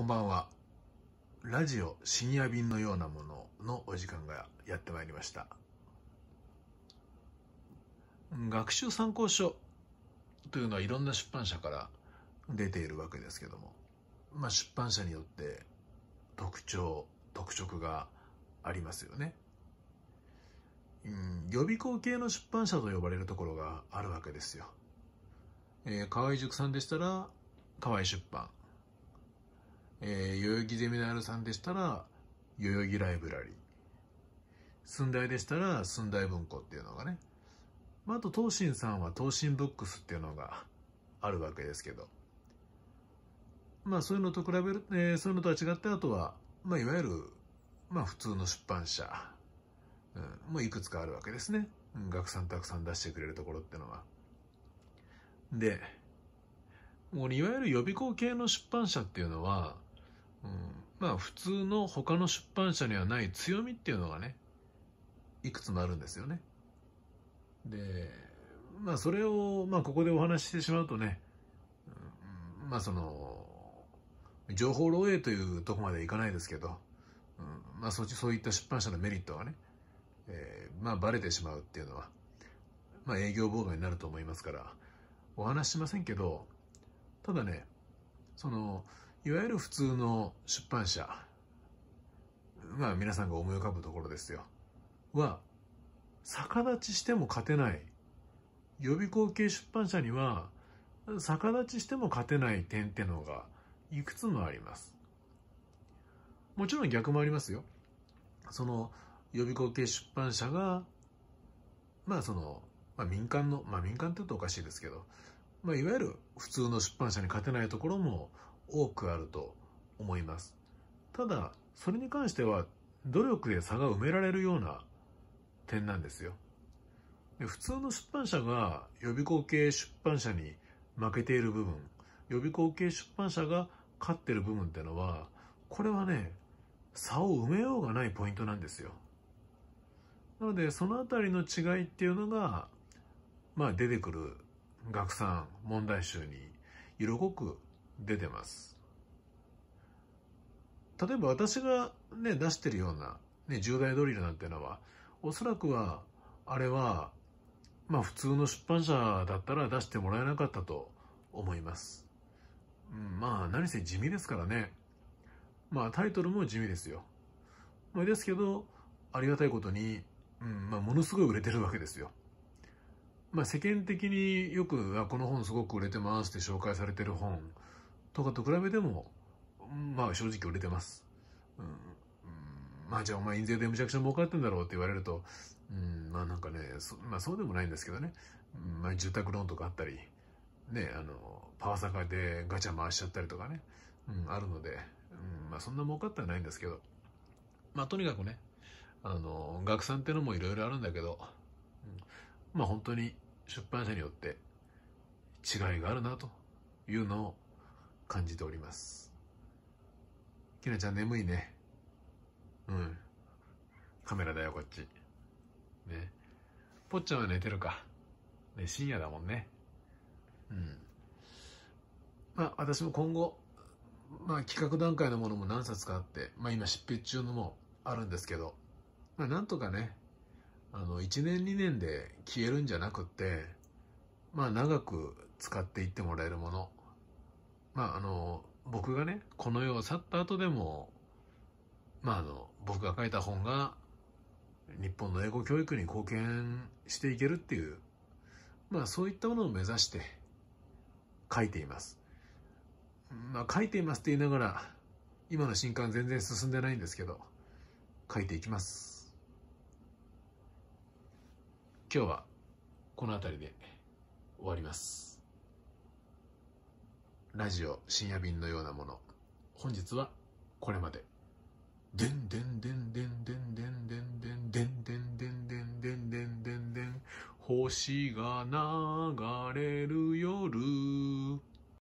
こんばんは。ラジオ深夜便のようなもののお時間がやってまいりました。学習参考書というのはいろんな出版社から出ているわけですけども、まあ、出版社によって特徴、特色がありますよね。うん、予備校系の出版社と呼ばれるところがあるわけですよ。えー、河合塾さんでしたら、河合出版。えー、代々木ゼミナールさんでしたら、代々木ライブラリー。寸大でしたら、寸大文庫っていうのがね。まあ、あと、東進さんは東進ブックスっていうのがあるわけですけど。まあ、そういうのと比べる、えー、そういうのとは違って、あとは、まあ、いわゆる、まあ、普通の出版社、うん、もいくつかあるわけですね。うん、学さんたくさん出してくれるところっていうのは。で、もういわゆる予備校系の出版社っていうのは、うん、まあ普通の他の出版社にはない強みっていうのがねいくつもあるんですよねでまあそれを、まあ、ここでお話ししてしまうとね、うん、まあその情報漏洩というとこまでいかないですけど、うん、まあそっちそういった出版社のメリットがね、えまあバレてしまうっていうのは、まあ、営業妨害になると思いますからお話ししませんけどただねそのいわゆる普通の出版社、まあ皆さんが思い浮かぶところですよ、は、逆立ちしても勝てない。予備校系出版社には、逆立ちしても勝てない点ってのがいくつもあります。もちろん逆もありますよ。その予備校系出版社が、まあその、まあ、民間の、まあ民間って言うとおかしいですけど、まあいわゆる普通の出版社に勝てないところも多くあると思います。ただ、それに関しては努力で差が埋められるような点なんですよ。で普通の出版社が予備校系出版社に負けている部分、予備校系出版社が勝ってる部分ってのは、これはね、差を埋めようがないポイントなんですよ。なので、そのあたりの違いっていうのが、まあ出てくる学産問題集に色濃く出てます。例えば私がね、出してるような、ね、10代ドリルなんてのは、おそらくは、あれは、まあ普通の出版社だったら出してもらえなかったと思います。うん、まあ何せ地味ですからね。まあタイトルも地味ですよ。まあ、ですけど、ありがたいことに、うんまあ、ものすごい売れてるわけですよ。まあ、世間的によく、この本すごく売れてますって紹介されてる本とかと比べても、まあ正直売れてます。うん、まあじゃあお前印税でむちゃくちゃ儲かってんだろうって言われると、うん、まあなんかね、そまあそうでもないんですけどね、うん、まあ住宅ローンとかあったり、ね、あの、パワサカでガチャ回しちゃったりとかね、うん、あるので、うん、まあそんな儲かってはないんですけど、まあとにかくね、あの、学さんってのもいろいろあるんだけど、うん、まあ本当に出版社によって違いがあるなというのを感じております。きなちゃん眠いね。うん。カメラだよ、こっち。ね。ぽっちゃんは寝てるか。ね、深夜だもんね。うん。まあ、私も今後、まあ、企画段階のものも何冊かあって、まあ、今執筆中のもあるんですけど、まあ、なんとかね、あの、1年2年で消えるんじゃなくって、まあ、長く使っていってもらえるもの、まあ、あの、僕がね、この世を去った後でも、まあ、あの、僕が書いた本が、日本の英語教育に貢献していけるっていう、まあ、そういったものを目指して書いています。まあ、書いていますって言いながら、今の新刊全然進んでないんですけど、書いていきます。今日はこの辺りで終わります。ラジオ深夜便のようなもの本日はこれまででんでんでんでんでんでんでんでんでんでんでんでんでんでんでんでん星が流れる夜